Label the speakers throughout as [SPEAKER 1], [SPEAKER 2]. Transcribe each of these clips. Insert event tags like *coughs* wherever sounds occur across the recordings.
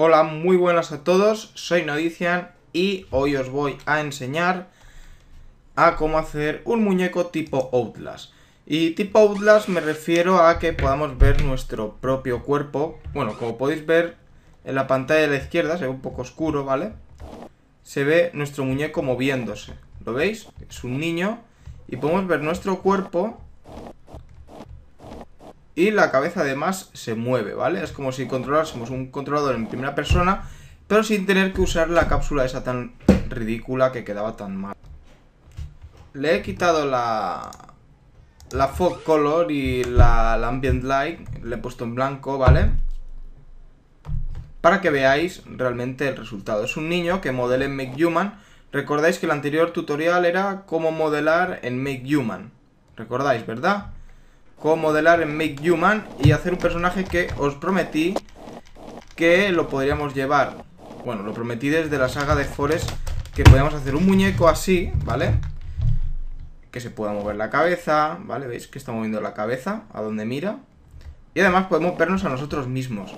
[SPEAKER 1] Hola, muy buenas a todos, soy Nodician y hoy os voy a enseñar a cómo hacer un muñeco tipo Outlast. Y tipo Outlast me refiero a que podamos ver nuestro propio cuerpo. Bueno, como podéis ver en la pantalla de la izquierda, se ve un poco oscuro, ¿vale? Se ve nuestro muñeco moviéndose, ¿lo veis? Es un niño y podemos ver nuestro cuerpo y la cabeza además se mueve, ¿vale? Es como si controlásemos un controlador en primera persona, pero sin tener que usar la cápsula esa tan ridícula que quedaba tan mal. Le he quitado la, la fog color y la, ambient light, le he puesto en blanco, ¿vale? Para que veáis realmente el resultado. Es un niño que modela en Make Human. Recordáis que el anterior tutorial era cómo modelar en Make Human. ¿Recordáis, verdad? Cómo modelar en Make Human y hacer un personaje que os prometí que lo podríamos llevar. Bueno, lo prometí desde la saga de Forest que podíamos hacer un muñeco así, ¿vale? Que se pueda mover la cabeza, ¿vale? ¿Veis que está moviendo la cabeza a donde mira? Y además podemos vernos a nosotros mismos.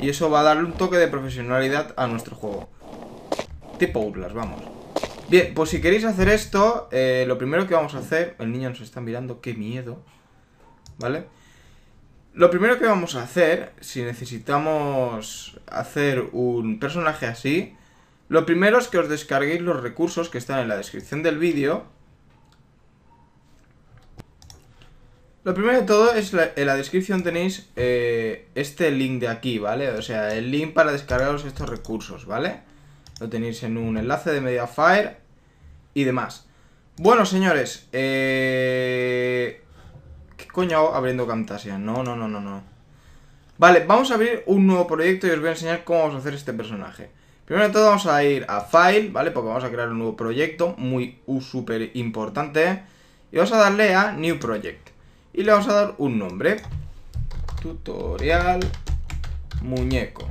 [SPEAKER 1] Y eso va a darle un toque de profesionalidad a nuestro juego. Tipo urlas, vamos. Bien, pues si queréis hacer esto, eh, lo primero que vamos a hacer... El niño nos está mirando, qué miedo. ¿vale? Lo primero que vamos a hacer, si necesitamos hacer un personaje así, lo primero es que os descarguéis los recursos que están en la descripción del vídeo. Lo primero de todo es, en la descripción tenéis eh, este link de aquí, ¿vale? O sea, el link para descargaros estos recursos, ¿vale? Lo tenéis en un enlace de Mediafire y demás. Bueno, señores, eh coño abriendo Camtasia? No, no, no, no, no. Vale, vamos a abrir un nuevo proyecto y os voy a enseñar cómo vamos a hacer este personaje. Primero de todo vamos a ir a File, ¿vale? Porque vamos a crear un nuevo proyecto, muy súper importante. Y vamos a darle a New Project. Y le vamos a dar un nombre. Tutorial Muñeco.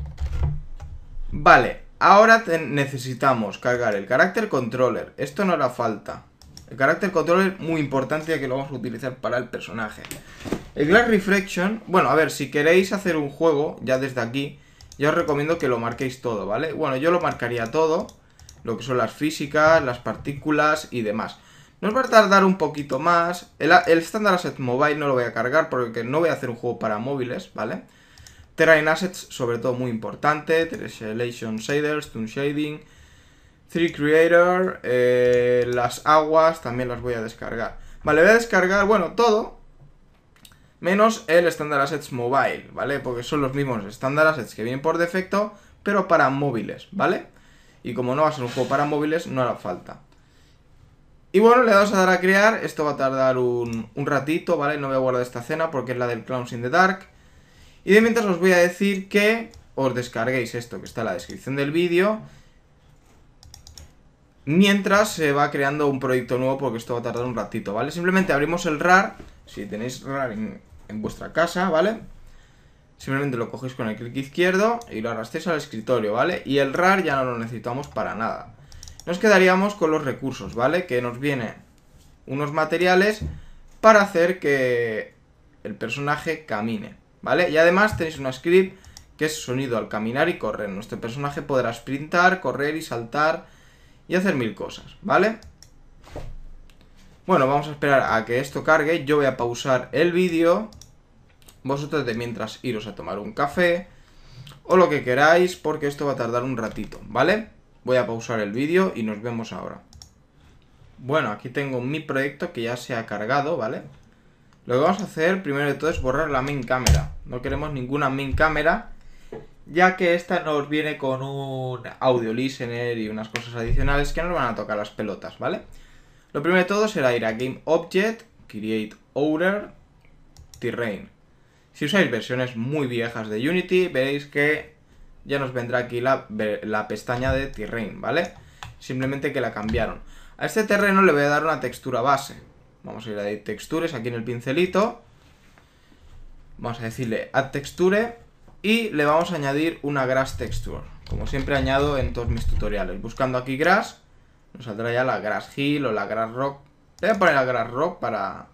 [SPEAKER 1] Vale, ahora necesitamos cargar el carácter controller. Esto no hará falta. El carácter controller muy importante ya que lo vamos a utilizar para el personaje. El Glass Reflection, bueno, a ver, si queréis hacer un juego, ya desde aquí, yo os recomiendo que lo marquéis todo, ¿vale? Bueno, yo lo marcaría todo, lo que son las físicas, las partículas y demás. Nos va a tardar un poquito más. El, el Standard Asset Mobile no lo voy a cargar porque no voy a hacer un juego para móviles, ¿vale? Terrain Assets, sobre todo muy importante, Tessellation Shaders, Toon Shading, Three Creator, eh, las aguas también las voy a descargar. Vale, voy a descargar, bueno, todo, menos el Standard Assets Mobile, ¿vale? Porque son los mismos Standard Assets que vienen por defecto, pero para móviles, ¿vale? Y como no va a ser un juego para móviles, no hará falta. Y bueno, le vamos a dar a crear, esto va a tardar un, un ratito, ¿vale? No voy a guardar esta escena porque es la del Clowns in the Dark. Y de mientras os voy a decir que os descarguéis esto que está en la descripción del vídeo Mientras se va creando un proyecto nuevo porque esto va a tardar un ratito, ¿vale? Simplemente abrimos el RAR, si tenéis RAR en, vuestra casa, ¿vale? Simplemente lo cogéis con el clic izquierdo y lo arrastréis al escritorio, ¿vale? Y el RAR ya no lo necesitamos para nada. Nos quedaríamos con los recursos, ¿vale? Que nos vienen unos materiales para hacer que el personaje camine, ¿vale? Y además tenéis un script que es sonido al caminar y correr. Nuestro personaje podrá sprintar, correr y saltar y hacer mil cosas, ¿vale? Bueno, vamos a esperar a que esto cargue. Yo voy a pausar el vídeo. Vosotros de mientras iros a tomar un café o lo que queráis porque esto va a tardar un ratito, ¿vale? Voy a pausar el vídeo y nos vemos ahora. Bueno, aquí tengo mi proyecto que ya se ha cargado, ¿vale? Lo que vamos a hacer primero de todo es borrar la main cámara. No queremos ninguna main cámara ya que esta nos viene con un audio listener y unas cosas adicionales que nos van a tocar las pelotas, ¿vale? Lo primero de todo será ir a Game Object, Create Order, Terrain. Si usáis versiones muy viejas de Unity, veréis que ya nos vendrá aquí la, la pestaña de Terrain, ¿vale? Simplemente que la cambiaron. A este terreno le voy a dar una textura base. Vamos a ir a Textures, aquí en el pincelito. Vamos a decirle Add Texture y le vamos a añadir una grass texture, como siempre añado en todos mis tutoriales. Buscando aquí grass, nos saldrá ya la grass hill o la grass rock. Le voy a poner la grass rock para...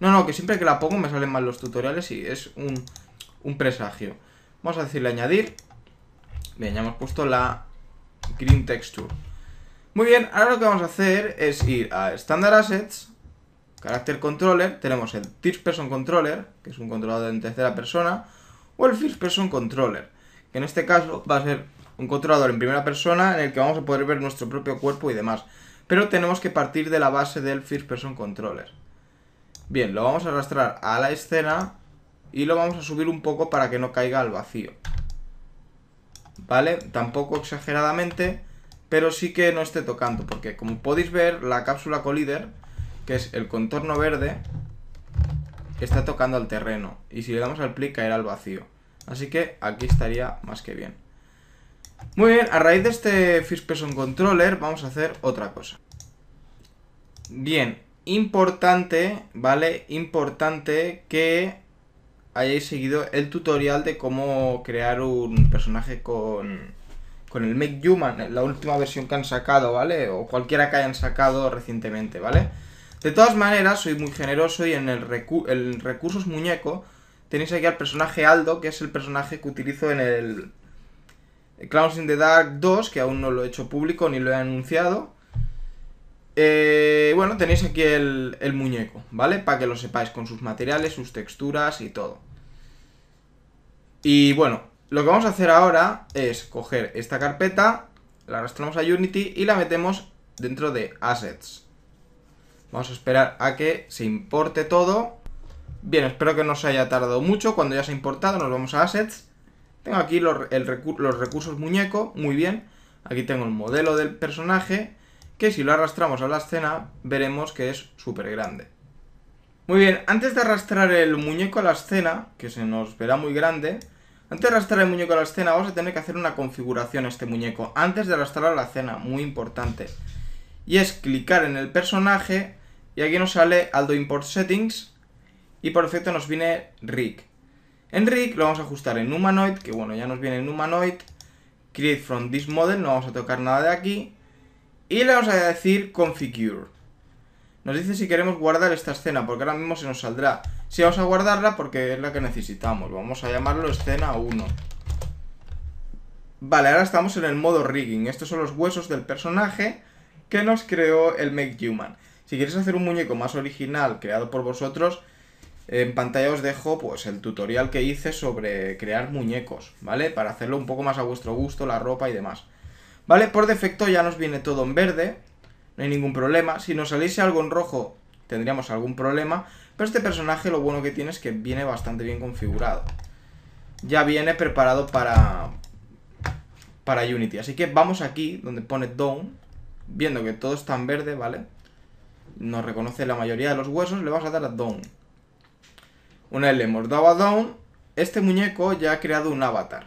[SPEAKER 1] No, no, que siempre que la pongo me salen mal los tutoriales y es un, presagio. Vamos a decirle añadir. Bien, ya hemos puesto la green texture. Muy bien, ahora lo que vamos a hacer es ir a Standard Assets, Character Controller, tenemos el Third Person Controller, que es un controlador en tercera persona, o el First Person Controller, que en este caso va a ser un controlador en primera persona en el que vamos a poder ver nuestro propio cuerpo y demás, pero tenemos que partir de la base del First Person Controller. Bien, lo vamos a arrastrar a la escena y lo vamos a subir un poco para que no caiga al vacío. ¿Vale? Tampoco exageradamente, pero sí que no esté tocando, porque como podéis ver, la cápsula collider, que es el contorno verde, está tocando al terreno. Y si le damos al clic caerá al vacío. Así que aquí estaría más que bien. Muy bien, a raíz de este Person Controller vamos a hacer otra cosa. Bien, importante, ¿vale? Importante que hayáis seguido el tutorial de cómo crear un personaje con, con el Make Human, la última versión que han sacado, ¿vale? O cualquiera que hayan sacado recientemente, ¿vale? vale de todas maneras, soy muy generoso y en el, recursos muñeco tenéis aquí al personaje Aldo, que es el personaje que utilizo en el Clowns in the Dark 2, que aún no lo he hecho público ni lo he anunciado. Eh, bueno, tenéis aquí el, el muñeco, ¿vale? Para que lo sepáis, con sus materiales, sus texturas y todo. Y bueno, lo que vamos a hacer ahora es coger esta carpeta, la arrastramos a Unity y la metemos dentro de Assets. Vamos a esperar a que se importe todo. Bien, espero que no se haya tardado mucho. Cuando ya se ha importado, nos vamos a Assets. Tengo aquí los, recursos muñeco, muy bien. Aquí tengo el modelo del personaje, que si lo arrastramos a la escena, veremos que es súper grande. Muy bien, antes de arrastrar el muñeco a la escena, que se nos verá muy grande, antes de arrastrar el muñeco a la escena vamos a tener que hacer una configuración a este muñeco, antes de arrastrarlo a la escena, muy importante. Y es clicar en el personaje y aquí nos sale Aldo Import Settings. Y por defecto nos viene Rig. En Rig lo vamos a ajustar en Humanoid, que bueno, ya nos viene en Humanoid. Create from this model, no vamos a tocar nada de aquí. Y le vamos a decir Configure. Nos dice si queremos guardar esta escena, porque ahora mismo se nos saldrá. Si vamos a guardarla porque es la que necesitamos. Vamos a llamarlo escena 1. Vale, ahora estamos en el modo rigging. Estos son los huesos del personaje que nos creó el Make Human. Si queréis hacer un muñeco más original creado por vosotros, en pantalla os dejo pues el tutorial que hice sobre crear muñecos, ¿vale? Para hacerlo un poco más a vuestro gusto, la ropa y demás. ¿Vale? Por defecto ya nos viene todo en verde, no hay ningún problema. Si nos saliese algo en rojo, tendríamos algún problema. Pero este personaje lo bueno que tiene es que viene bastante bien configurado. Ya viene preparado para, para Unity. Así que vamos aquí, donde pone Down, viendo que todo está en verde, ¿vale? vale no reconoce la mayoría de los huesos, le vamos a dar a Down. Una vez le hemos dado a Down, este muñeco ya ha creado un avatar.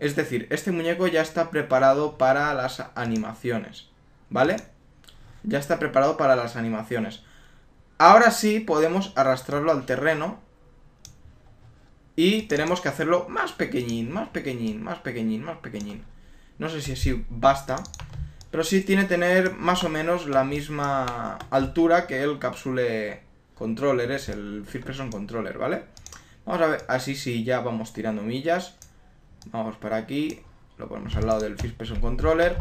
[SPEAKER 1] Es decir, este muñeco ya está preparado para las animaciones, ¿vale? Ya está preparado para las animaciones. Ahora sí podemos arrastrarlo al terreno y tenemos que hacerlo más pequeñín, más pequeñín, más pequeñín, más pequeñín. No sé si así basta. Pero sí tiene que tener más o menos la misma altura que el Capsule Controller, es el First Person Controller, ¿vale? Vamos a ver, así sí, ya vamos tirando millas. Vamos para aquí, lo ponemos al lado del First Person Controller.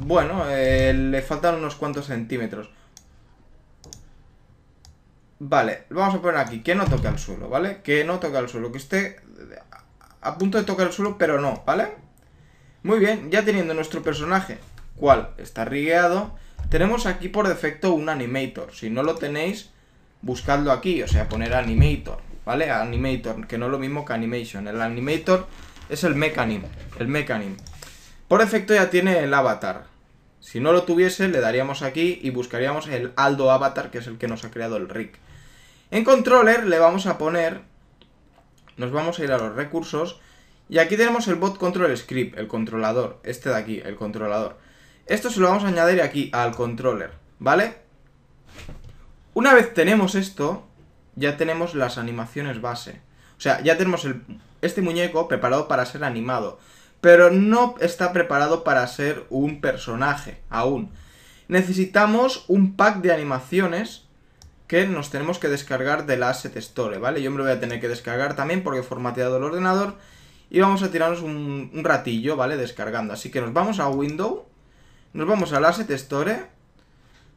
[SPEAKER 1] Bueno, eh, le faltan unos cuantos centímetros. Vale, lo vamos a poner aquí que no toque al suelo, ¿vale? Que no toque al suelo, que esté a punto de tocar el suelo, pero no, ¿vale? Muy bien, ya teniendo nuestro personaje, cual está rigueado, tenemos aquí por defecto un animator. Si no lo tenéis, buscadlo aquí, o sea, poner animator, ¿vale? Animator, que no es lo mismo que animation. El animator es el mecanim, el mecanim. Por defecto ya tiene el avatar. Si no lo tuviese, le daríamos aquí y buscaríamos el Aldo Avatar, que es el que nos ha creado el Rick. En controller le vamos a poner, nos vamos a ir a los recursos y aquí tenemos el bot control script, el controlador, este de aquí, el controlador. Esto se lo vamos a añadir aquí, al controller, ¿vale? Una vez tenemos esto, ya tenemos las animaciones base. O sea, ya tenemos este muñeco preparado para ser animado. Pero no está preparado para ser un personaje, aún. Necesitamos un pack de animaciones que nos tenemos que descargar del Asset Store, ¿vale? Yo me lo voy a tener que descargar también porque he formateado el ordenador y vamos a tirarnos un, ratillo, ¿vale? Descargando. Así que nos vamos a Windows, nos vamos al Asset Store,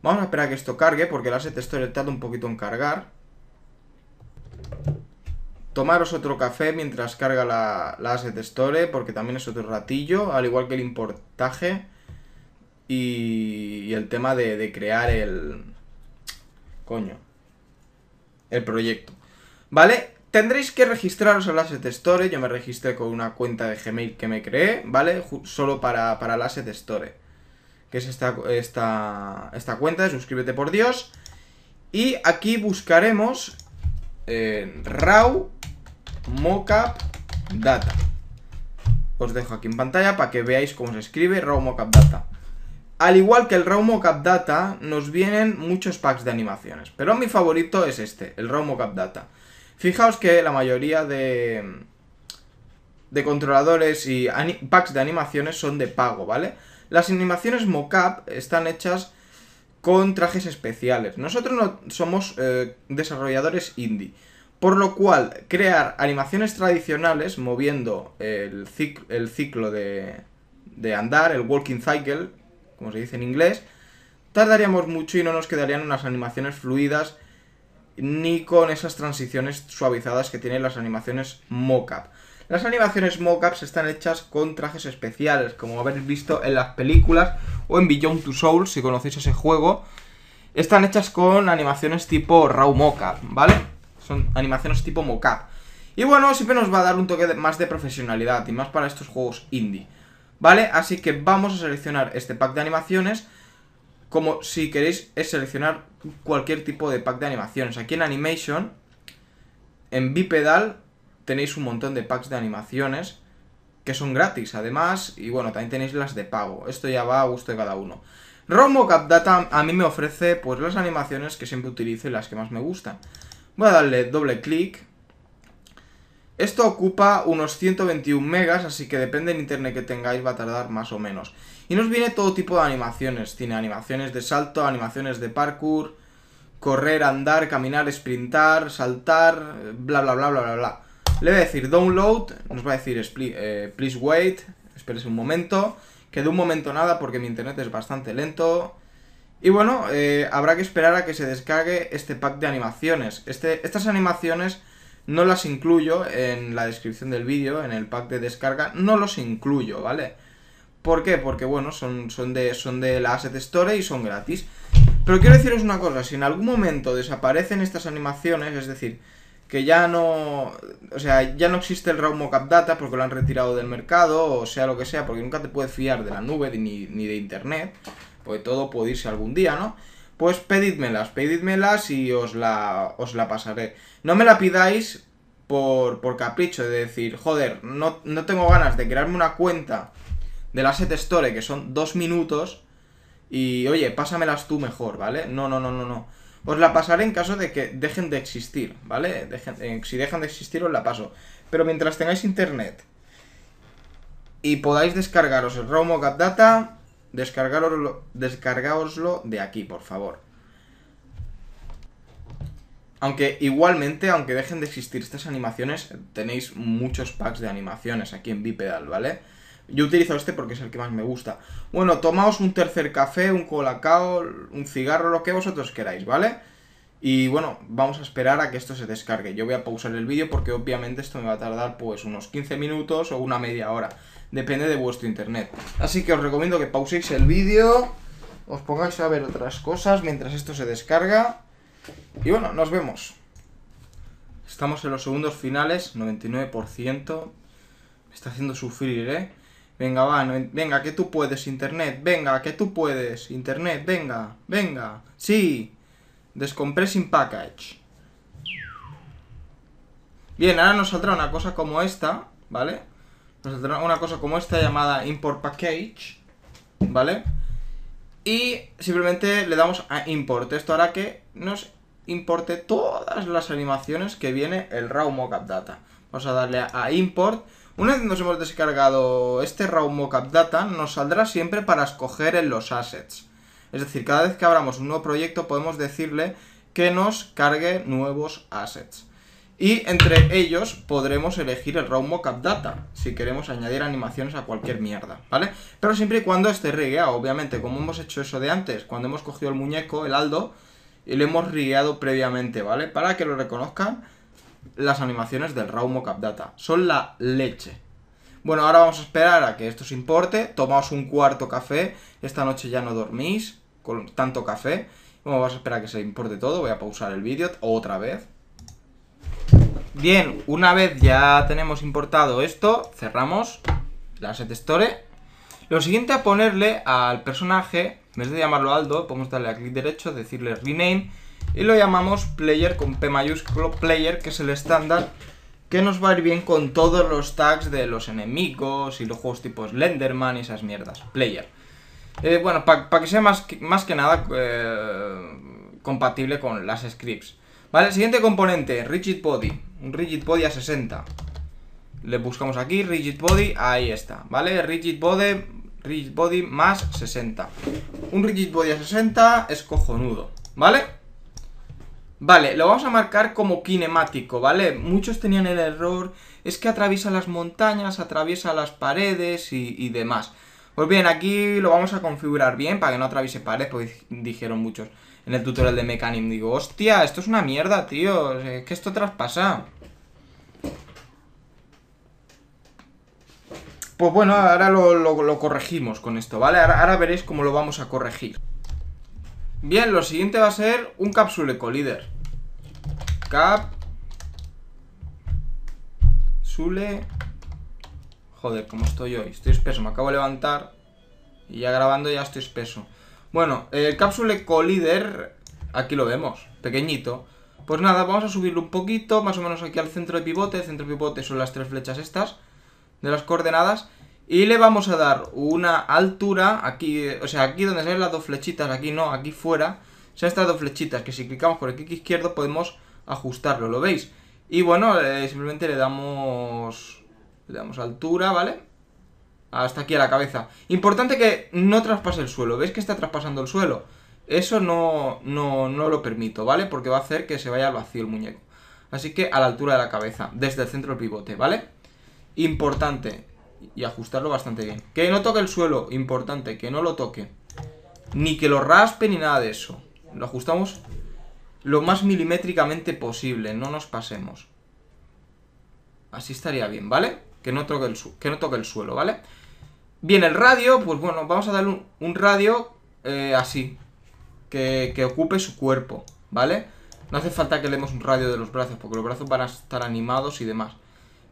[SPEAKER 1] vamos a esperar a que esto cargue porque el Asset Store tarda un poquito en cargar. Tomaros otro café mientras carga la, la Asset Store porque también es otro ratillo, al igual que el importaje y, el tema de, de crear el... coño el proyecto. ¿Vale? Tendréis que registraros al Asset Store, yo me registré con una cuenta de Gmail que me creé, ¿vale? Solo para, para el Asset Store, que es esta, esta, esta cuenta Suscríbete por Dios. Y aquí buscaremos eh, RAW Mockup Data. Os dejo aquí en pantalla para que veáis cómo se escribe RAW Mockup Data. Al igual que el RAW Mockup Data, nos vienen muchos packs de animaciones, pero mi favorito es este, el RAW mocap Data. Fijaos que la mayoría de, de controladores y packs de animaciones son de pago, ¿vale? Las animaciones mocap están hechas con trajes especiales. Nosotros no somos eh, desarrolladores indie, por lo cual crear animaciones tradicionales moviendo el, el ciclo de, de andar, el walking cycle, como se dice en inglés, tardaríamos mucho y no nos quedarían unas animaciones fluidas ni con esas transiciones suavizadas que tienen las animaciones mockup. Las animaciones mockups están hechas con trajes especiales, como habéis visto en las películas o en Beyond to Souls, si conocéis ese juego. Están hechas con animaciones tipo raw mocap, ¿vale? Son animaciones tipo mockup. Y bueno, siempre nos va a dar un toque más de profesionalidad y más para estos juegos indie, ¿vale? Así que vamos a seleccionar este pack de animaciones como si queréis es seleccionar cualquier tipo de pack de animaciones. Aquí en Animation, en Bipedal, tenéis un montón de packs de animaciones que son gratis además y bueno, también tenéis las de pago. Esto ya va a gusto de cada uno. Romo Data a mí me ofrece pues las animaciones que siempre utilizo y las que más me gustan. Voy a darle doble clic. Esto ocupa unos 121 megas, así que depende del internet que tengáis va a tardar más o menos. Y nos viene todo tipo de animaciones. Tiene animaciones de salto, animaciones de parkour, correr, andar, caminar, sprintar, saltar, bla, bla, bla, bla, bla, bla. Le voy a decir download, nos va a decir eh, please wait, espérese un momento, que de un momento nada porque mi internet es bastante lento. Y bueno, eh, habrá que esperar a que se descargue este pack de animaciones. Este, estas animaciones no las incluyo en la descripción del vídeo, en el pack de descarga, no los incluyo, ¿vale? ¿Por qué? Porque bueno, son, son, de, son de la Asset Store y son gratis. Pero quiero deciros una cosa, si en algún momento desaparecen estas animaciones, es decir, que ya no... O sea, ya no existe el RAW Mockup Data porque lo han retirado del mercado, o sea lo que sea, porque nunca te puedes fiar de la nube ni, de internet, porque todo puede irse algún día, ¿no? Pues pedidmelas, pedidmelas y os la, os la pasaré. No me la pidáis por, capricho, de decir, joder, no, no tengo ganas de crearme una cuenta del Asset Store, que son dos minutos, y oye, pásamelas tú mejor, ¿vale? No, no, no, no, no. Os la pasaré en caso de que dejen de existir, ¿vale? Eh, si dejan de existir os la paso. Pero mientras tengáis internet y podáis descargaros el romo Mockup Data, descargaoslo de aquí, por favor. Aunque igualmente, aunque dejen de existir estas animaciones, tenéis muchos packs de animaciones aquí en Bipedal, ¿vale? vale yo utilizo este porque es el que más me gusta. Bueno, tomaos un tercer café, un colacao, un cigarro, lo que vosotros queráis, ¿vale? Y bueno, vamos a esperar a que esto se descargue. Yo voy a pausar el vídeo porque obviamente esto me va a tardar pues unos 15 minutos o una media hora. Depende de vuestro internet. Así que os recomiendo que pauséis el vídeo, os pongáis a ver otras cosas mientras esto se descarga. Y bueno, nos vemos. Estamos en los segundos finales, 99%. Me está haciendo sufrir, ¿eh? Venga, va, venga, que tú puedes, Internet, venga, que tú puedes, Internet, venga, venga, sí. Descompressing package. Bien, ahora nos saldrá una cosa como esta, ¿vale? Nos saldrá una cosa como esta llamada import package, ¿vale? Y simplemente le damos a import. Esto hará que nos importe todas las animaciones que viene el raw mockup data. Vamos a darle a, import. Una vez nos hemos descargado este raw mockup data, nos saldrá siempre para escoger en los assets. Es decir, cada vez que abramos un nuevo proyecto podemos decirle que nos cargue nuevos assets. Y entre ellos podremos elegir el raw mockup data, si queremos añadir animaciones a cualquier mierda, ¿vale? Pero siempre y cuando esté rigueado, obviamente, como hemos hecho eso de antes, cuando hemos cogido el muñeco, el Aldo, y lo hemos rigueado previamente, ¿vale? Para que lo reconozcan las animaciones del RAW Capdata Data. Son la leche. Bueno, ahora vamos a esperar a que esto se importe. Tomaos un cuarto café. Esta noche ya no dormís con tanto café. vamos a esperar a que se importe todo. Voy a pausar el vídeo otra vez. Bien, una vez ya tenemos importado esto, cerramos la set store. Lo siguiente a ponerle al personaje, en vez de llamarlo Aldo, podemos darle a clic derecho, decirle rename y lo llamamos player con P mayúsculo, player, que es el estándar, que nos va a ir bien con todos los tags de los enemigos y los juegos tipo Slenderman y esas mierdas, player. Eh, bueno, para que sea más que, más que nada eh, compatible con las scripts. Vale, siguiente componente, rigid body, un rigid body a 60. Le buscamos aquí, rigid body, ahí está, ¿vale? Rigid body, rigid body más 60. Un rigid body a 60 es cojonudo, ¿vale? Vale, lo vamos a marcar como kinemático, ¿vale? Muchos tenían el error, es que atraviesa las montañas, atraviesa las paredes y, demás. Pues bien, aquí lo vamos a configurar bien para que no atraviese paredes, pues dijeron muchos en el tutorial de Mecanim. Digo, hostia, esto es una mierda, tío, es que esto traspasa. Pues bueno, ahora lo, corregimos con esto, ¿vale? ahora veréis cómo lo vamos a corregir. Bien, lo siguiente va a ser un capsule collider. Cap. Sule. Joder, ¿cómo estoy hoy? Estoy espeso, me acabo de levantar. Y ya grabando ya estoy espeso. Bueno, el capsule collider. Aquí lo vemos, pequeñito. Pues nada, vamos a subirlo un poquito, más o menos aquí al centro de pivote. centro de pivote son las tres flechas estas de las coordenadas. Y le vamos a dar una altura, aquí, o sea, aquí donde se las dos flechitas, aquí no, aquí fuera, son estas dos flechitas que si clicamos con el clic izquierdo podemos ajustarlo, ¿lo veis? Y bueno, eh, simplemente le damos, le damos altura, ¿vale? Hasta aquí a la cabeza. Importante que no traspase el suelo, ¿veis que está traspasando el suelo? Eso no, no, no lo permito, ¿vale? Porque va a hacer que se vaya al vacío el muñeco. Así que a la altura de la cabeza, desde el centro del pivote, ¿vale? Importante, y ajustarlo bastante bien. Que no toque el suelo, importante, que no lo toque. Ni que lo raspe ni nada de eso. Lo ajustamos lo más milimétricamente posible, no nos pasemos. Así estaría bien, ¿vale? Que no toque el, que no toque el suelo, ¿vale? Bien, el radio, pues bueno, vamos a darle un, radio eh, así. Que, que ocupe su cuerpo, ¿vale? No hace falta que le demos un radio de los brazos, porque los brazos van a estar animados y demás.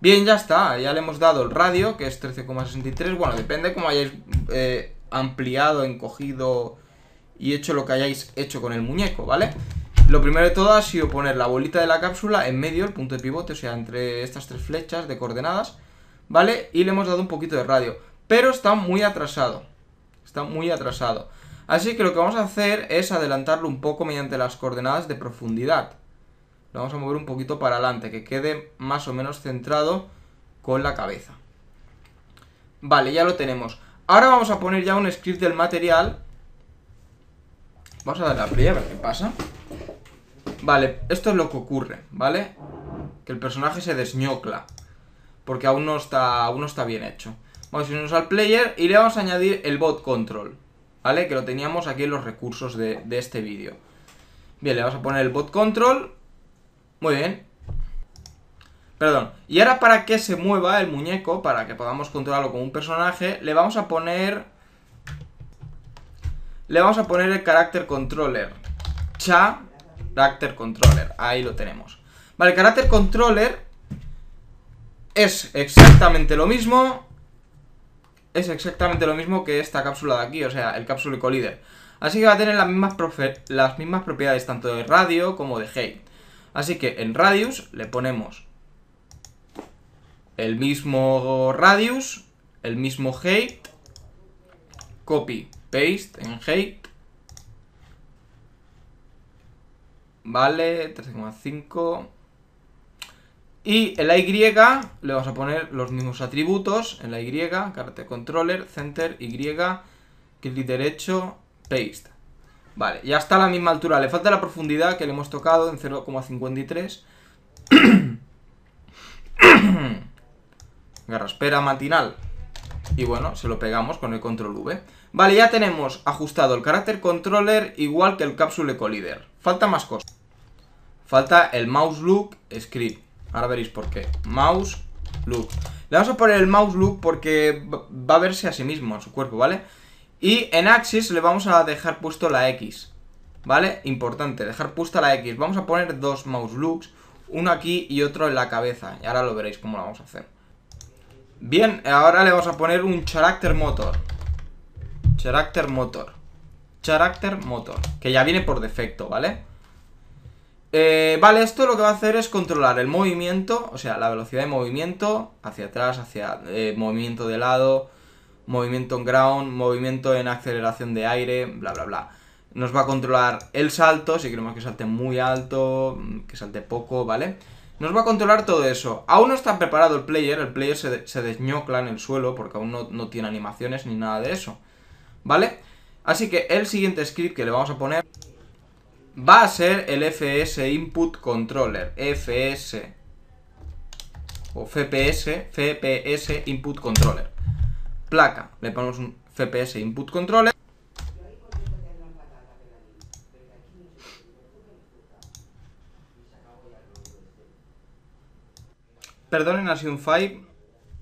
[SPEAKER 1] Bien, ya está, ya le hemos dado el radio, que es 13,63. Bueno, depende cómo hayáis eh, ampliado, encogido y hecho lo que hayáis hecho con el muñeco, ¿vale? Lo primero de todo ha sido poner la bolita de la cápsula en medio, el punto de pivote, o sea, entre estas tres flechas de coordenadas, ¿vale? Y le hemos dado un poquito de radio, pero está muy atrasado, está muy atrasado. Así que lo que vamos a hacer es adelantarlo un poco mediante las coordenadas de profundidad, lo vamos a mover un poquito para adelante, que quede más o menos centrado con la cabeza. Vale, ya lo tenemos. Ahora vamos a poner ya un script del material. Vamos a darle a play a ver qué pasa. Vale, esto es lo que ocurre, ¿vale? Que el personaje se desñocla. Porque aún no está, aún está bien hecho. Vamos a irnos al player y le vamos a añadir el bot control. ¿Vale? Que lo teníamos aquí en los recursos de, de este vídeo. Bien, le vamos a poner el bot control muy bien. Perdón. Y ahora para que se mueva el muñeco, para que podamos controlarlo como un personaje, le vamos a poner... Le vamos a poner el carácter controller. Cha, carácter controller. Ahí lo tenemos. Vale, el carácter controller es exactamente lo mismo. Es exactamente lo mismo que esta cápsula de aquí, o sea, el cápsula collider. Así que va a tener las mismas, propiedades tanto de radio como de hate. Así que en radius le ponemos el mismo radius, el mismo height, copy, paste en height, vale, 3,5... Y en la Y le vamos a poner los mismos atributos. En la Y, carte controller, center, Y, clic derecho, paste. Vale, ya está a la misma altura. Le falta la profundidad que le hemos tocado en 0,53. *coughs* Garraspera matinal. Y bueno, se lo pegamos con el control V. Vale, ya tenemos ajustado el carácter controller igual que el cápsula collider. Falta más cosas. Falta el mouse look script. Ahora veréis por qué. Mouse look. Le vamos a poner el mouse look porque va a verse a sí mismo, a su cuerpo, ¿vale? vale y en Axis le vamos a dejar puesto la X ¿Vale? Importante, dejar puesta la X Vamos a poner dos mouse looks Uno aquí y otro en la cabeza Y ahora lo veréis cómo lo vamos a hacer Bien, ahora le vamos a poner un character motor Character motor Character motor Que ya viene por defecto, ¿vale? Eh, vale, esto lo que va a hacer es controlar el movimiento O sea, la velocidad de movimiento Hacia atrás, hacia eh, movimiento de lado movimiento en ground, movimiento en aceleración de aire, bla, bla, bla. Nos va a controlar el salto, si queremos que salte muy alto, mm, que salte poco, ¿vale? Nos va a controlar todo eso. Aún no está preparado el player, el player se, de, en el suelo porque aún no tiene animaciones ni nada de eso, ¿vale? Así que el siguiente script que le vamos a poner va a ser el FS Input Controller, FS o FPS, FPS Input Controller. Le ponemos un FPS Input Controller. Perdonen, ha sido un five.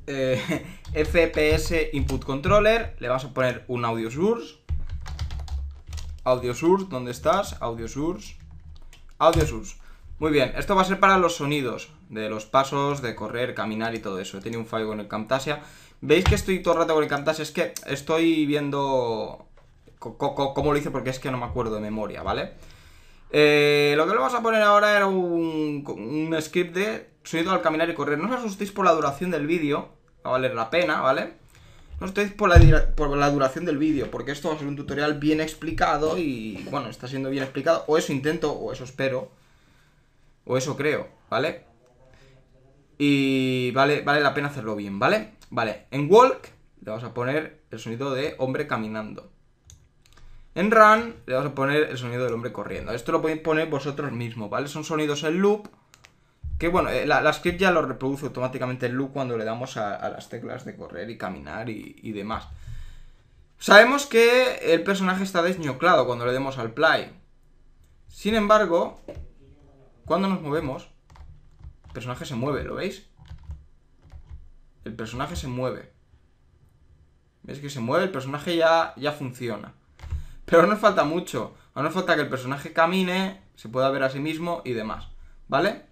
[SPEAKER 1] FPS eh, *laughs* Input Controller. Le vas a poner un audio source. Audio source, ¿dónde estás? Audio source. Audio source. Muy bien, esto va a ser para los sonidos, de los pasos, de correr, caminar y todo eso. He tenido un fallo con el Camtasia. ¿Veis que estoy todo el rato con el Camtasia? Es que estoy viendo cómo lo hice porque es que no me acuerdo de memoria, ¿vale? Eh, lo que le vamos a poner ahora era un, script de sonido al caminar y correr. No os asustéis por la duración del vídeo, va a valer la pena, ¿vale? No os asustéis por la, por la duración del vídeo, porque esto va a ser un tutorial bien explicado y, bueno, está siendo bien explicado, o eso intento, o eso espero. O eso creo, ¿vale? Y vale, vale la pena hacerlo bien, ¿vale? Vale, en walk le vamos a poner el sonido de hombre caminando. En run le vamos a poner el sonido del hombre corriendo. Esto lo podéis poner vosotros mismos, ¿vale? Son sonidos en loop. Que bueno, eh, la, script ya lo reproduce automáticamente en loop cuando le damos a, las teclas de correr y caminar y, demás. Sabemos que el personaje está desñoclado cuando le demos al play. Sin embargo, cuando nos movemos, el personaje se mueve, ¿lo veis? El personaje se mueve. ¿Veis que se mueve? El personaje ya, ya funciona. Pero nos falta mucho. Aún nos falta que el personaje camine, se pueda ver a sí mismo y demás. ¿Vale?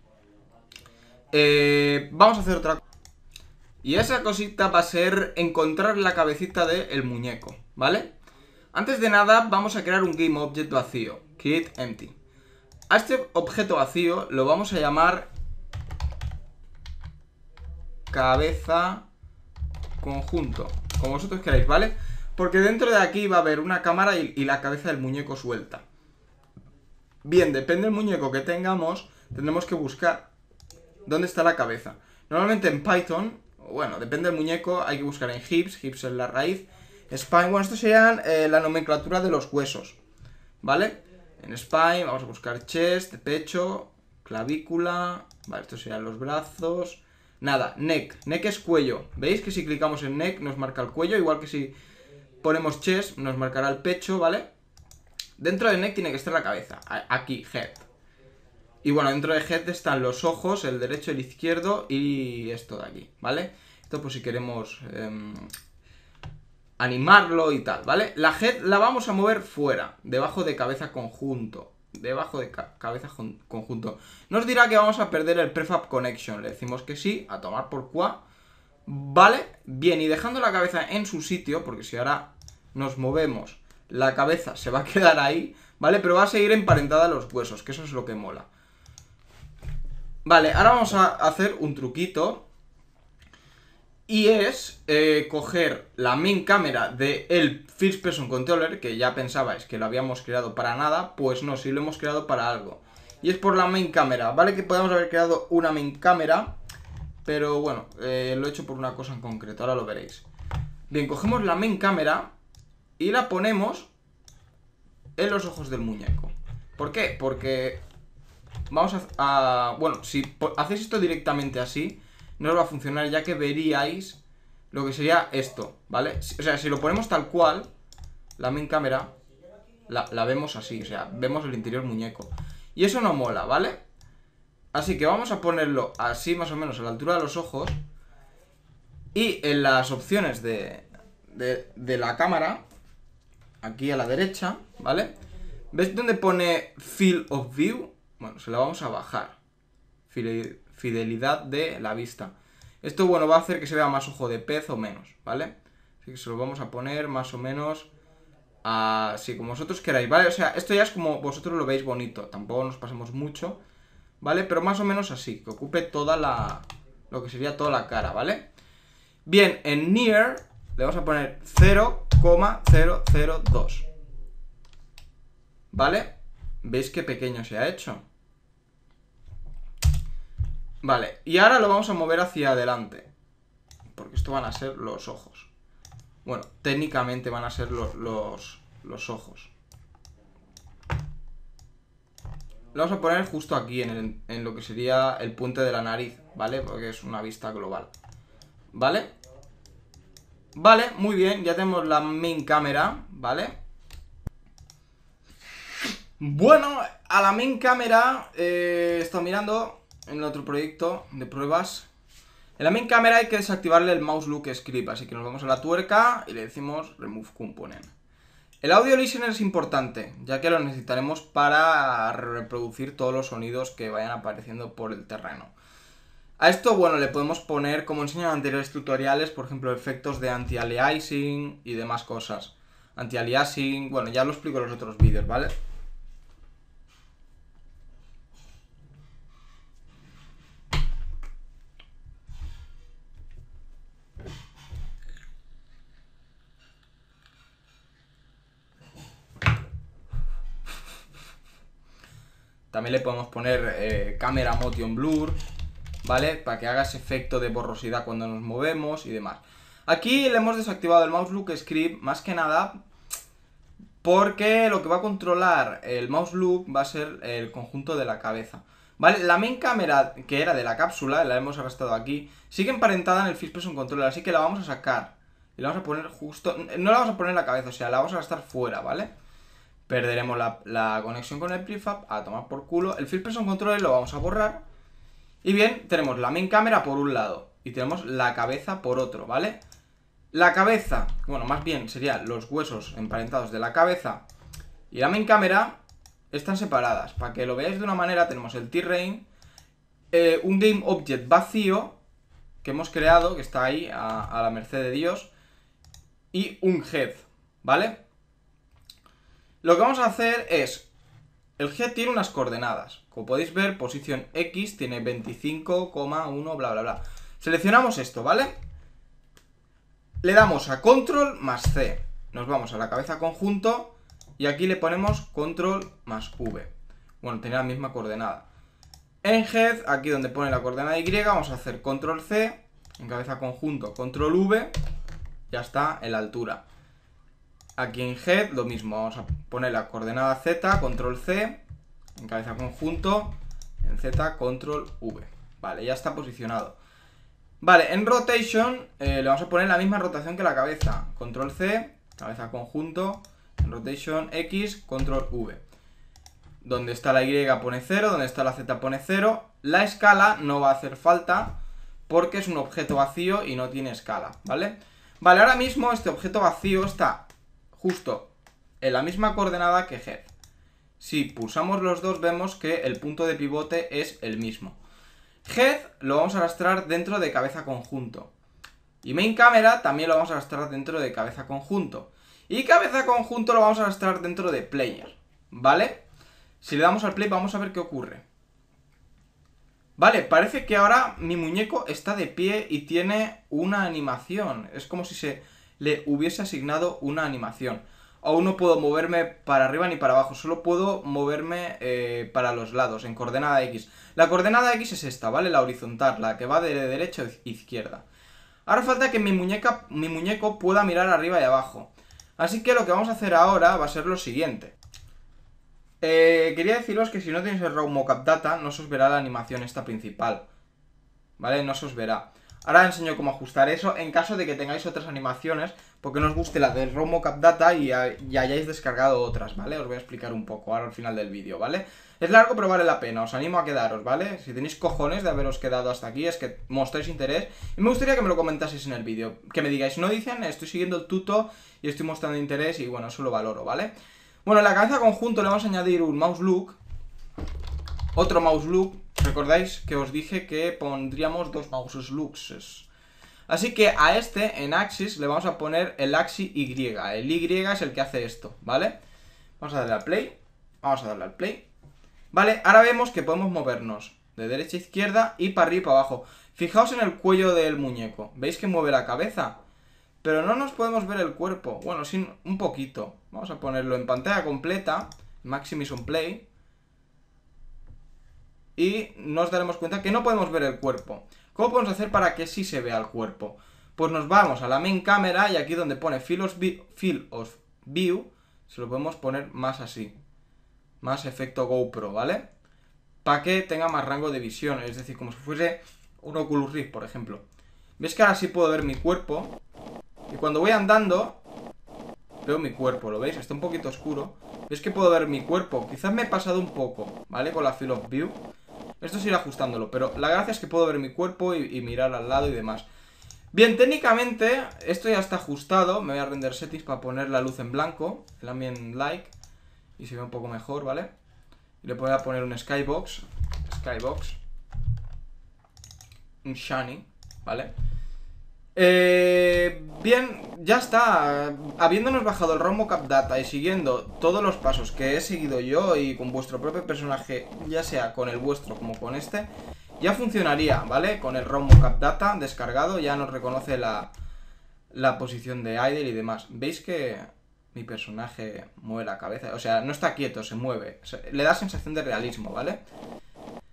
[SPEAKER 1] Eh, vamos a hacer otra cosa. Y esa cosita va a ser encontrar la cabecita del muñeco, ¿vale? Antes de nada, vamos a crear un game object vacío, create empty. A este objeto vacío lo vamos a llamar cabeza conjunto, como vosotros queráis, ¿vale? Porque dentro de aquí va a haber una cámara y, la cabeza del muñeco suelta. Bien, depende del muñeco que tengamos, tendremos que buscar dónde está la cabeza. Normalmente en Python, bueno, depende del muñeco, hay que buscar en hips, hips es la raíz, spine, bueno, esto serían eh, la nomenclatura de los huesos, ¿vale? En spine vamos a buscar chest, pecho, clavícula. Vale, estos serían los brazos. Nada, neck. Neck es cuello. ¿Veis que si clicamos en neck nos marca el cuello? Igual que si ponemos chest nos marcará el pecho, ¿vale? Dentro de neck tiene que estar la cabeza. Aquí, head. Y bueno, dentro de head están los ojos, el derecho, el izquierdo y esto de aquí, ¿vale? Esto pues si queremos em, animarlo y tal, ¿vale? La head la vamos a mover fuera, debajo de cabeza conjunto. Debajo de cabeza conjunto. Nos dirá que vamos a perder el prefab connection. Le decimos que sí, a tomar por cuá, ¿Vale? Bien, y dejando la cabeza en su sitio, porque si ahora nos movemos, la cabeza se va a quedar ahí, ¿vale? Pero va a seguir emparentada los huesos, que eso es lo que mola. Vale, ahora vamos a hacer un truquito y es eh, coger la main cámara del el First Person Controller, que ya pensabais que lo habíamos creado para nada, pues no, si lo hemos creado para algo. Y es por la main cámara, vale que podemos haber creado una main cámara, pero bueno, eh, lo he hecho por una cosa en concreto, ahora lo veréis. Bien, cogemos la main cámara y la ponemos en los ojos del muñeco. ¿Por qué? Porque vamos a bueno, si hacéis esto directamente así no os va a funcionar ya que veríais lo que sería esto, ¿vale? O sea, si lo ponemos tal cual, la main cámara, la, vemos así, o sea, vemos el interior muñeco. Y eso no mola, ¿vale? Así que vamos a ponerlo así más o menos a la altura de los ojos. Y en las opciones de, la cámara, aquí a la derecha, ¿vale? ¿Ves dónde pone Field of View? Bueno, se la vamos a bajar fidelidad de la vista. Esto, bueno, va a hacer que se vea más ojo de pez o menos, ¿vale? Así que se lo vamos a poner más o menos así como vosotros queráis, ¿vale? O sea, esto ya es como vosotros lo veis bonito, tampoco nos pasemos mucho, ¿vale? Pero más o menos así, que ocupe toda la... lo que sería toda la cara, ¿vale? Bien, en near le vamos a poner 0,002, ¿vale? ¿Veis qué pequeño se ha hecho? Vale, y ahora lo vamos a mover hacia adelante. Porque esto van a ser los ojos. Bueno, técnicamente van a ser los, los, ojos. Lo vamos a poner justo aquí, en, lo que sería el puente de la nariz, ¿vale? Porque es una vista global. ¿Vale? Vale, muy bien, ya tenemos la main cámara, ¿vale? Bueno, a la main cámara eh, estoy mirando en el otro proyecto de pruebas. En la main camera hay que desactivarle el mouse look script, así que nos vamos a la tuerca y le decimos remove component. El audio listener es importante, ya que lo necesitaremos para reproducir todos los sonidos que vayan apareciendo por el terreno. A esto, bueno, le podemos poner, como enseñan en anteriores tutoriales, por ejemplo, efectos de anti-aliasing y demás cosas. Anti-aliasing, bueno, ya lo explico en los otros vídeos, ¿vale? También le podemos poner eh, Camera cámara motion blur, ¿vale? Para que haga ese efecto de borrosidad cuando nos movemos y demás. Aquí le hemos desactivado el mouse look script, más que nada porque lo que va a controlar el mouse look va a ser el conjunto de la cabeza. ¿Vale? La main Camera, que era de la cápsula, la hemos arrastrado aquí, sigue emparentada en el un Controller, así que la vamos a sacar. Y la vamos a poner justo... No la vamos a poner en la cabeza, o sea, la vamos a arrastrar fuera, ¿vale? perderemos la, conexión con el prefab, a tomar por culo. El First Person Controller lo vamos a borrar. Y bien, tenemos la main cámara por un lado y tenemos la cabeza por otro, ¿vale? La cabeza, bueno, más bien serían los huesos emparentados de la cabeza y la main cámara están separadas. Para que lo veáis de una manera, tenemos el terrain, eh, un Game Object vacío que hemos creado, que está ahí a la merced de Dios, y un Head, ¿vale? Lo que vamos a hacer es, el G tiene unas coordenadas. Como podéis ver, posición X tiene 25,1, bla, bla, bla. Seleccionamos esto, ¿vale? Le damos a control más C. Nos vamos a la cabeza conjunto y aquí le ponemos control más V. Bueno, tiene la misma coordenada. En head, aquí donde pone la coordenada Y, vamos a hacer control C, en cabeza conjunto, control V, ya está en la altura. Aquí en head, lo mismo, vamos a poner la coordenada Z, control C, en cabeza conjunto, en Z, control V. Vale, ya está posicionado. Vale, en rotation eh, le vamos a poner la misma rotación que la cabeza. Control C, cabeza conjunto, en rotation X, control V. Donde está la Y pone 0, donde está la Z pone 0. La escala no va a hacer falta porque es un objeto vacío y no tiene escala, ¿vale? Vale, ahora mismo este objeto vacío está justo en la misma coordenada que head. Si pulsamos los dos vemos que el punto de pivote es el mismo. Head lo vamos a arrastrar dentro de cabeza conjunto. Y main camera también lo vamos a arrastrar dentro de cabeza conjunto. Y cabeza conjunto lo vamos a arrastrar dentro de player. ¿Vale? Si le damos al play vamos a ver qué ocurre. Vale, parece que ahora mi muñeco está de pie y tiene una animación. Es como si se le hubiese asignado una animación. Aún no puedo moverme para arriba ni para abajo, solo puedo moverme eh, para los lados, en coordenada X. La coordenada X es esta, ¿vale? La horizontal, la que va de derecha a izquierda. Ahora falta que mi, muñeca, mi muñeco pueda mirar arriba y abajo. Así que lo que vamos a hacer ahora va a ser lo siguiente. Eh, quería deciros que si no tenéis el RAW Mockup Data, no se os verá la animación esta principal. ¿Vale? No se os verá. Ahora enseño cómo ajustar eso en caso de que tengáis otras animaciones, porque no os guste la del Romo Data y, y hayáis descargado otras, ¿vale? Os voy a explicar un poco ahora al final del vídeo, ¿vale? Es largo pero vale la pena, os animo a quedaros, ¿vale? Si tenéis cojones de haberos quedado hasta aquí, es que mostráis interés y me gustaría que me lo comentaseis en el vídeo, que me digáis, no dicen, estoy siguiendo el tuto y estoy mostrando interés y bueno, eso lo valoro, ¿vale? Bueno, en la cabeza conjunto le vamos a añadir un mouse look, otro mouse look Recordáis que os dije que pondríamos dos mouses Luxes. Así que a este, en Axis, le vamos a poner el axis Y. El Y es el que hace esto, ¿vale? Vamos a darle al play. Vamos a darle al play. Vale, ahora vemos que podemos movernos de derecha a izquierda y para arriba y para abajo. Fijaos en el cuello del muñeco. ¿Veis que mueve la cabeza? Pero no nos podemos ver el cuerpo. Bueno, sin un poquito. Vamos a ponerlo en pantalla completa. Maximison Play y nos daremos cuenta que no podemos ver el cuerpo. ¿Cómo podemos hacer para que sí se vea el cuerpo? Pues nos vamos a la main camera y aquí donde pone field of, view, se lo podemos poner más así. Más efecto GoPro, ¿vale? Para que tenga más rango de visión, es decir, como si fuese un Oculus Rift, por ejemplo. ¿Ves que ahora sí puedo ver mi cuerpo? Y cuando voy andando, veo mi cuerpo, ¿lo veis? Está un poquito oscuro. ¿Veis que puedo ver mi cuerpo? Quizás me he pasado un poco, ¿vale? Con la Field of View. Esto es ir ajustándolo, pero la gracia es que puedo ver mi cuerpo y, mirar al lado y demás. Bien, técnicamente esto ya está ajustado. Me voy a render settings para poner la luz en blanco, el ambient light y se ve un poco mejor, ¿vale? Y le voy a poner un skybox, skybox, un shiny, ¿vale? Eh, bien, ya está. Habiéndonos bajado el rombo Data y siguiendo todos los pasos que he seguido yo y con vuestro propio personaje, ya sea con el vuestro como con este, ya funcionaría, ¿vale? Con el rombo Data descargado ya nos reconoce la, posición de idle y demás. ¿Veis que mi personaje mueve la cabeza? O sea, no está quieto, se mueve. le da sensación de realismo, ¿vale?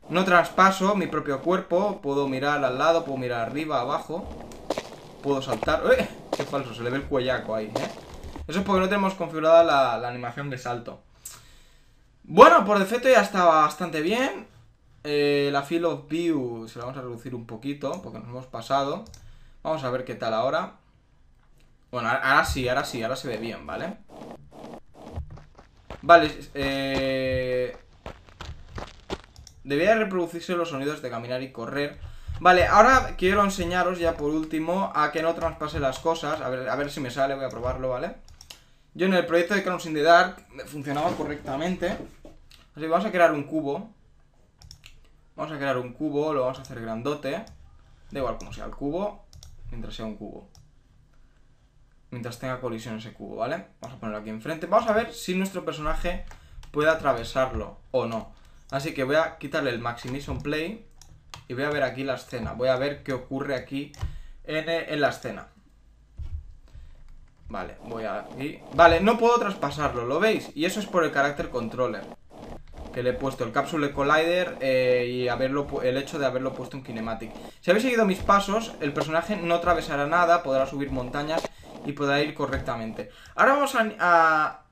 [SPEAKER 1] No traspaso mi propio cuerpo, puedo mirar al lado, puedo mirar arriba, abajo puedo saltar ¡Eh! ¡Qué falso! Se le ve el cuellaco ahí, ¿eh? Eso es porque no tenemos configurada la, animación de salto Bueno, por defecto ya está bastante bien eh, La Field of View se la vamos a reducir un poquito Porque nos hemos pasado Vamos a ver qué tal ahora Bueno, ahora sí, ahora sí, ahora se ve bien, ¿vale? Vale, eh... Debería reproducirse los sonidos de caminar y correr Vale, ahora quiero enseñaros ya por último a que no traspase las cosas. A ver, si me sale, voy a probarlo, ¿vale? Yo en el proyecto de Crowns in the Dark funcionaba correctamente. Así que vamos a crear un cubo. Vamos a crear un cubo, lo vamos a hacer grandote. Da igual como sea el cubo, mientras sea un cubo. Mientras tenga colisión ese cubo, ¿vale? Vamos a ponerlo aquí enfrente. Vamos a ver si nuestro personaje puede atravesarlo o no. Así que voy a quitarle el Maximization Play y voy a ver aquí la escena. Voy a ver qué ocurre aquí en, la escena. Vale, voy aquí. Vale, no puedo traspasarlo, ¿lo veis? Y eso es por el carácter controller. Que le he puesto el Capsule Collider eh, y haberlo, el hecho de haberlo puesto en Kinematic. Si habéis seguido mis pasos, el personaje no atravesará nada, podrá subir montañas y podrá ir correctamente. Ahora vamos a, a,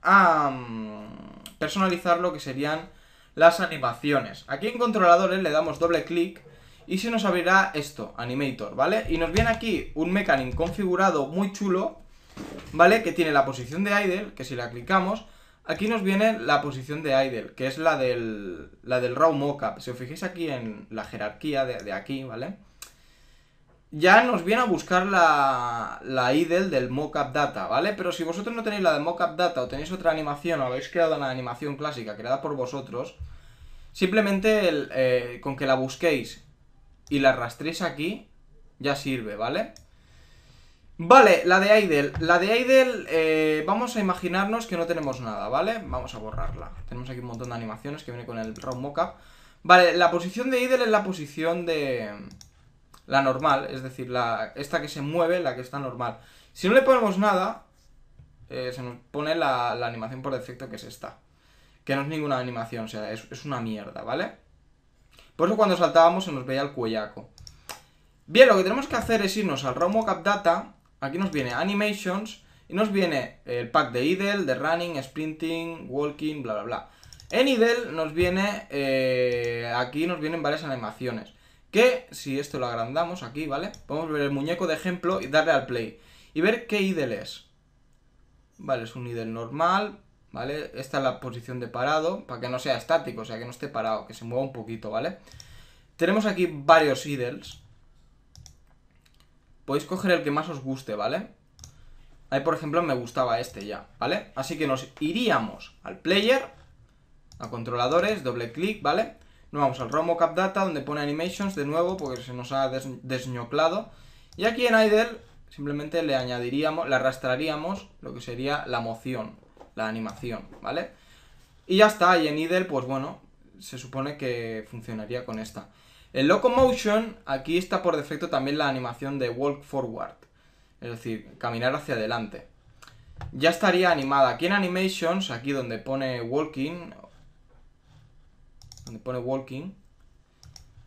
[SPEAKER 1] a mm, personalizar lo que serían las animaciones. Aquí en controladores le damos doble clic y se nos abrirá esto, Animator, ¿vale? Y nos viene aquí un mecanismo configurado muy chulo, ¿vale? Que tiene la posición de idle, que si la clicamos, aquí nos viene la posición de idle, que es la del, la del raw mockup. Si os fijáis aquí en la jerarquía de aquí, ¿vale? ya nos viene a buscar la, la idle del mockup data, ¿vale? Pero si vosotros no tenéis la de mockup data o tenéis otra animación o habéis creado una animación clásica creada por vosotros, simplemente eh, con que la busquéis y la arrastréis aquí, ya sirve, ¿vale? Vale, la de idle. La de idle, eh, vamos a imaginarnos que no tenemos nada, ¿vale? Vamos a borrarla. Tenemos aquí un montón de animaciones que viene con el RAW mockup. Vale, la posición de idle es la posición de la normal, es decir, la, esta que se mueve, la que está normal. Si no le ponemos nada, eh, se nos pone la, animación por defecto que es esta. Que no es ninguna animación, o sea, es, una mierda, ¿vale? Por eso cuando saltábamos se nos veía el cuellaco. Bien, lo que tenemos que hacer es irnos al RAW Data, aquí nos viene Animations, y nos viene el pack de idle, de running, sprinting, walking, bla bla bla. En idle nos viene, eh, aquí nos vienen varias animaciones. Que si esto lo agrandamos aquí, ¿vale? Podemos ver el muñeco de ejemplo y darle al play. Y ver qué idle es. Vale, es un idle normal, ¿vale? Esta es la posición de parado, para que no sea estático, o sea, que no esté parado, que se mueva un poquito, ¿vale? Tenemos aquí varios idles Podéis coger el que más os guste, ¿vale? Ahí, por ejemplo, me gustaba este ya, ¿vale? Así que nos iríamos al player, a controladores, doble clic, ¿vale? vamos al romo Cap Data, donde pone Animations de nuevo, porque se nos ha des Y aquí en Idle simplemente le añadiríamos, le arrastraríamos lo que sería la moción, la animación, ¿vale? Y ya está, y en Idle, pues bueno, se supone que funcionaría con esta. En Locomotion, aquí está por defecto también la animación de Walk Forward, es decir, caminar hacia adelante. Ya estaría animada. Aquí en Animations, aquí donde pone Walking donde pone walking,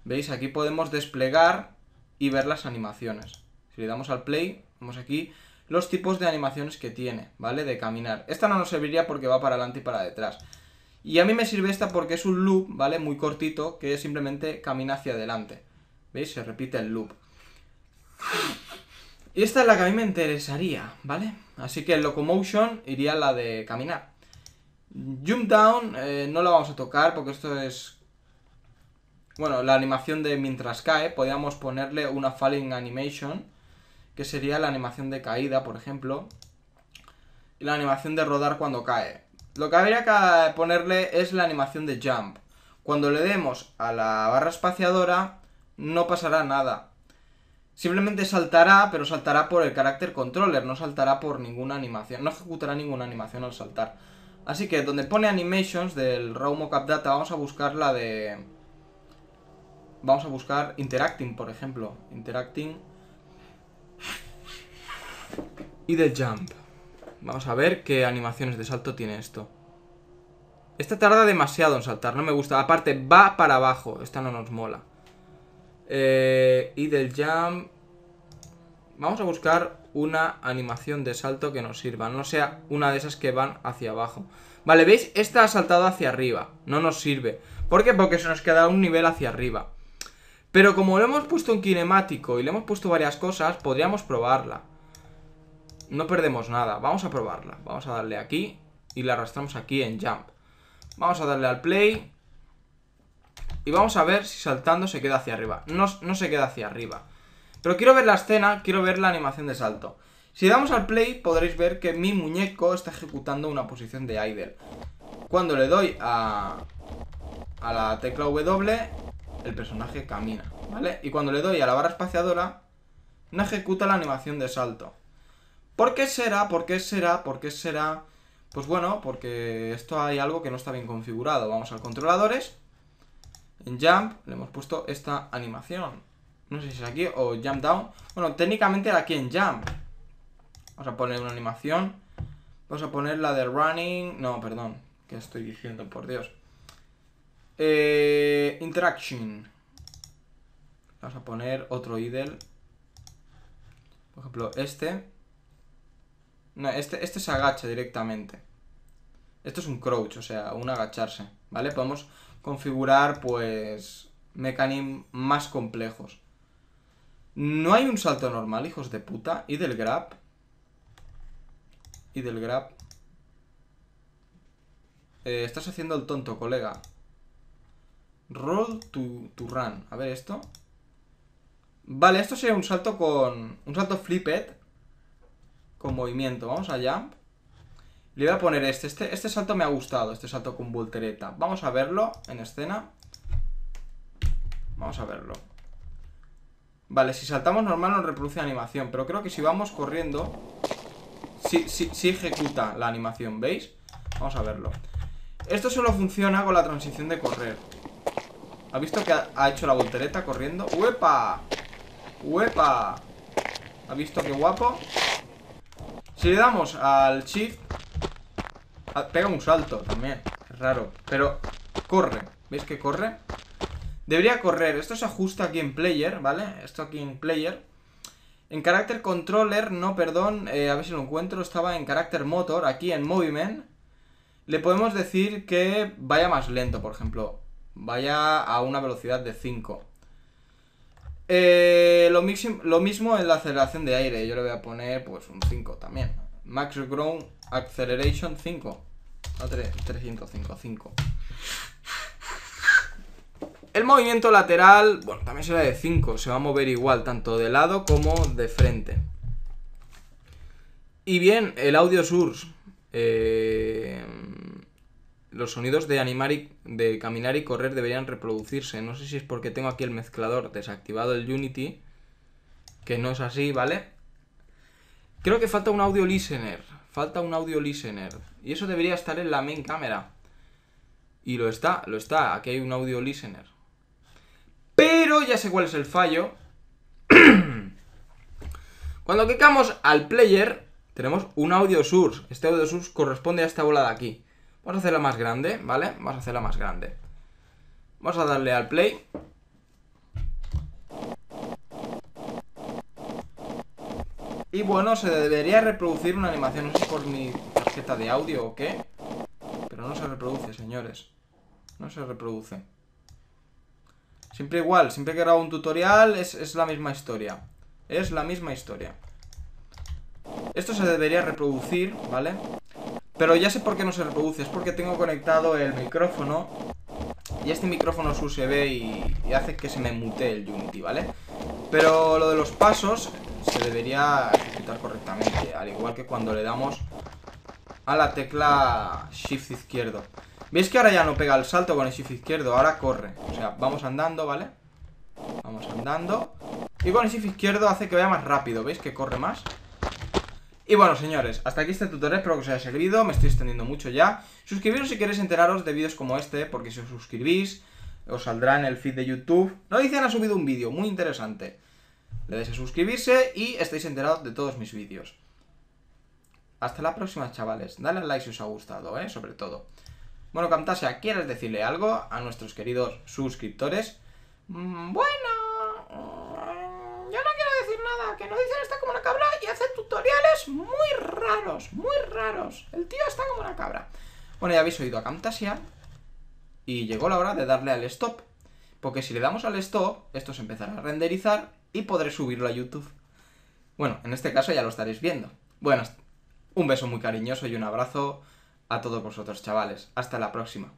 [SPEAKER 1] veis aquí podemos desplegar y ver las animaciones. Si le damos al play, vemos aquí los tipos de animaciones que tiene, ¿vale? De caminar. Esta no nos serviría porque va para adelante y para detrás. Y a mí me sirve esta porque es un loop, ¿vale? Muy cortito, que simplemente camina hacia adelante. ¿Veis? Se repite el loop. Y esta es la que a mí me interesaría, ¿vale? Así que el Locomotion iría la de caminar. Jump Down eh, no la vamos a tocar porque esto es... Bueno, la animación de mientras cae, podríamos ponerle una Falling Animation, que sería la animación de caída, por ejemplo, y la animación de rodar cuando cae. Lo que habría que eh, ponerle es la animación de Jump. Cuando le demos a la barra espaciadora, no pasará nada. Simplemente saltará, pero saltará por el carácter controller, no saltará por ninguna animación, no ejecutará ninguna animación al saltar. Así que donde pone animations del raw data, vamos a buscar la de... Vamos a buscar interacting, por ejemplo. Interacting. Y del jump. Vamos a ver qué animaciones de salto tiene esto. Esta tarda demasiado en saltar, no me gusta. Aparte, va para abajo. Esta no nos mola. Eh, y del jump... Vamos a buscar una animación de salto que nos sirva, no sea una de esas que van hacia abajo. Vale, ¿veis? Esta ha saltado hacia arriba, no nos sirve. ¿Por qué? Porque se nos queda un nivel hacia arriba. Pero como le hemos puesto un kinemático y le hemos puesto varias cosas, podríamos probarla. No perdemos nada, vamos a probarla. Vamos a darle aquí y la arrastramos aquí en Jump. Vamos a darle al Play y vamos a ver si saltando se queda hacia arriba. no, no se queda hacia arriba. Pero quiero ver la escena, quiero ver la animación de salto. Si damos al play podréis ver que mi muñeco está ejecutando una posición de idle. Cuando le doy a, a la tecla W, el personaje camina, ¿vale? Y cuando le doy a la barra espaciadora, no ejecuta la animación de salto. ¿Por qué será? ¿Por qué será? ¿Por qué será? Pues bueno, porque esto hay algo que no está bien configurado. Vamos al controladores. En jump le hemos puesto esta animación. No sé si es aquí o jump down. Bueno, técnicamente era aquí en jump. Vamos a poner una animación. Vamos a poner la de running. No, perdón. que estoy diciendo? Por Dios. Eh, interaction. Vamos a poner otro idle. Por ejemplo, este. No, este, este se agacha directamente. Esto es un crouch, o sea, un agacharse. ¿Vale? Podemos configurar, pues, mecanismos más complejos. No hay un salto normal, hijos de puta. Y del grab. Y del grab. Eh, estás haciendo el tonto, colega. Roll to, run. A ver esto. Vale, esto sería un salto con... Un salto flipped. Con movimiento. Vamos a jump. Le voy a poner este. este. Este salto me ha gustado. Este salto con voltereta. Vamos a verlo en escena. Vamos a verlo. Vale, si saltamos normal nos reproduce animación Pero creo que si vamos corriendo Sí, sí, sí ejecuta la animación, ¿veis? Vamos a verlo Esto solo funciona con la transición de correr ¿Ha visto que ha hecho la voltereta corriendo? ¡Uepa! ¡Uepa! ¿Ha visto qué guapo? Si le damos al shift ah, Pega un salto también Es raro Pero corre ¿Veis que corre? Debería correr. Esto se ajusta aquí en player, ¿vale? Esto aquí en player. En carácter controller, no, perdón, eh, a ver si lo encuentro, estaba en carácter motor, aquí en movement. Le podemos decir que vaya más lento, por ejemplo. Vaya a una velocidad de 5. Eh, lo, lo, mismo en la aceleración de aire. Yo le voy a poner pues un 5 también. Max Ground Acceleration 5. 305, 5. El movimiento lateral, bueno, también será de 5, se va a mover igual, tanto de lado como de frente. Y bien, el audio source, eh, los sonidos de animar y de caminar y correr deberían reproducirse. No sé si es porque tengo aquí el mezclador desactivado el Unity, que no es así, ¿vale? Creo que falta un audio listener, falta un audio listener. Y eso debería estar en la main cámara. Y lo está, lo está, aquí hay un audio listener. Pero ya sé cuál es el fallo. *clears throat* Cuando clicamos al player, tenemos un audio source. Este audio source corresponde a esta bola de aquí. Vamos a hacerla más grande, ¿vale? Vamos a hacerla más grande. Vamos a darle al play. Y bueno, se debería reproducir una animación. No sé por mi tarjeta de audio o qué. Pero no se reproduce, señores. No se reproduce. Siempre igual, siempre que grabo un tutorial es, la misma historia. Es la misma historia. Esto se debería reproducir, ¿vale? Pero ya sé por qué no se reproduce, es porque tengo conectado el micrófono y este micrófono es USB y, y hace que se me mute el Unity, ¿vale? Pero lo de los pasos se debería ejecutar correctamente, al igual que cuando le damos a la tecla Shift izquierdo. ¿Veis que ahora ya no pega el salto con el shift izquierdo? Ahora corre. O sea, vamos andando, ¿vale? Vamos andando. Y con el shift izquierdo hace que vaya más rápido. ¿Veis que corre más? Y bueno, señores, hasta aquí este tutorial, espero que os haya servido, me estoy extendiendo mucho ya. Suscribiros si queréis enteraros de vídeos como este, porque si os suscribís, os saldrá en el feed de YouTube. No dicen, ha subido un vídeo, muy interesante. Le deis a suscribirse y estáis enterados de todos mis vídeos. Hasta la próxima, chavales. Dale al like si os ha gustado, ¿eh? Sobre todo. Bueno, Camtasia, ¿quieres decirle algo a nuestros queridos suscriptores? Mm, bueno, mm, yo no quiero decir nada, que no dicen está como una cabra y hace tutoriales muy raros, muy raros. El tío está como una cabra. Bueno, ya habéis oído a Camtasia y llegó la hora de darle al stop. Porque si le damos al stop, esto se empezará a renderizar y podré subirlo a YouTube. Bueno, en este caso ya lo estaréis viendo. Bueno, un beso muy cariñoso y un abrazo a todos vosotros, chavales. Hasta la próxima.